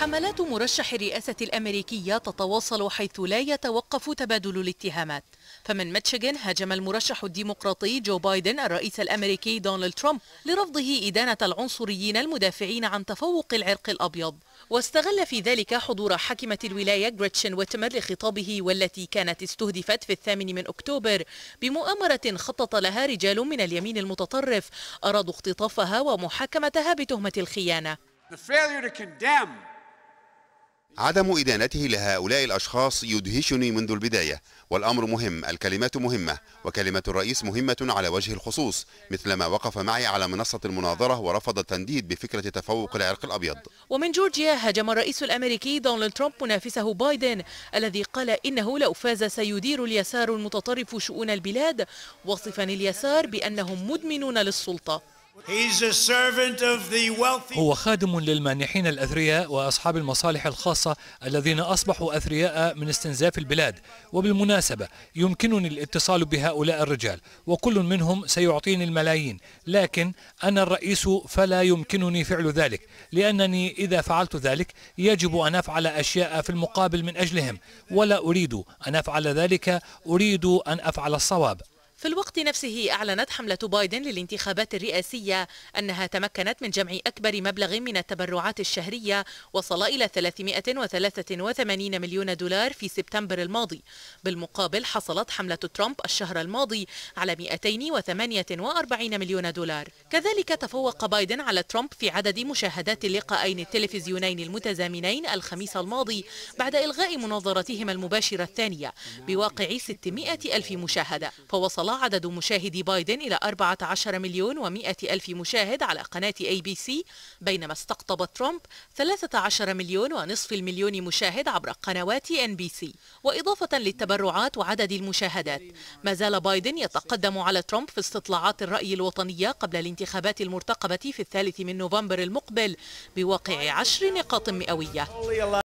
حملات مرشح الرئاسة الأمريكية تتواصل حيث لا يتوقف تبادل الاتهامات فمن متشغن هاجم المرشح الديمقراطي جو بايدن الرئيس الأمريكي دونالد ترامب لرفضه إدانة العنصريين المدافعين عن تفوق العرق الأبيض واستغل في ذلك حضور حاكمة الولاية غريتشن ويتمر لخطابه والتي كانت استهدفت في الثامن من أكتوبر بمؤامرة خطط لها رجال من اليمين المتطرف أرادوا اختطافها ومحاكمتها بتهمة الخيانة The failure to condemn عدم إدانته لهؤلاء الأشخاص يدهشني منذ البداية والأمر مهم الكلمات مهمة وكلمة الرئيس مهمة على وجه الخصوص مثلما وقف معي على منصة المناظرة ورفض التنديد بفكرة تفوق العرق الأبيض ومن جورجيا هاجم الرئيس الأمريكي دونالد ترامب منافسه بايدن الذي قال إنه لو فاز سيدير اليسار المتطرف شؤون البلاد وصفا اليسار بأنهم مدمنون للسلطة هو خادم للمانحين الأثرياء وأصحاب المصالح الخاصة الذين أصبحوا أثرياء من استنزاف البلاد وبالمناسبة يمكنني الاتصال بهؤلاء الرجال وكل منهم سيعطيني الملايين لكن أنا الرئيس فلا يمكنني فعل ذلك لأنني إذا فعلت ذلك يجب أن أفعل أشياء في المقابل من أجلهم ولا أريد أن أفعل ذلك أريد أن أفعل الصواب في الوقت نفسه أعلنت حملة بايدن للانتخابات الرئاسية أنها تمكنت من جمع أكبر مبلغ من التبرعات الشهرية وصل إلى 383 مليون دولار في سبتمبر الماضي بالمقابل حصلت حملة ترامب الشهر الماضي على 248 مليون دولار كذلك تفوق بايدن على ترامب في عدد مشاهدات اللقاءين التلفزيونين المتزامنين الخميس الماضي بعد إلغاء مناظرتهما المباشرة الثانية بواقع 600 ألف مشاهدة فوصل عدد مشاهدي بايدن إلى 14 مليون و100 ألف مشاهد على قناة أي بي سي بينما استقطب ترامب 13 مليون ونصف المليون مشاهد عبر قنوات أن بي سي وإضافة للتبرعات وعدد المشاهدات ما زال بايدن يتقدم على ترامب في استطلاعات الرأي الوطنية قبل الانتخابات المرتقبة في الثالث من نوفمبر المقبل بواقع عشر نقاط مئوية